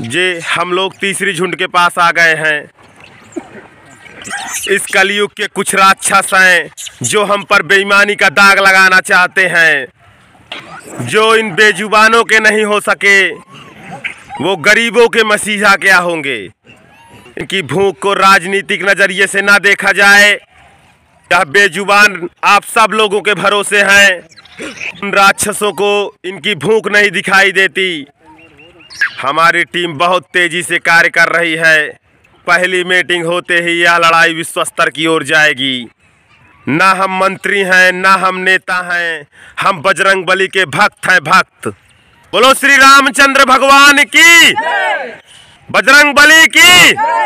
जी हम लोग तीसरी झुंड के पास आ गए हैं इस कलयुग के कुछ राक्षस हैं जो हम पर बेईमानी का दाग लगाना चाहते हैं जो इन बेजुबानों के नहीं हो सके वो गरीबों के मसीहा क्या होंगे इनकी भूख को राजनीतिक नज़रिए से ना देखा जाए यह बेजुबान आप सब लोगों के भरोसे हैं उन राक्षसों को इनकी भूख नहीं दिखाई देती हमारी टीम बहुत तेज़ी से कार्य कर रही है पहली मीटिंग होते ही यह लड़ाई विश्व स्तर की ओर जाएगी ना हम मंत्री हैं ना हम नेता हैं हम बजरंग बली के भक्त हैं भक्त बोलो श्री रामचंद्र भगवान की बजरंग बली की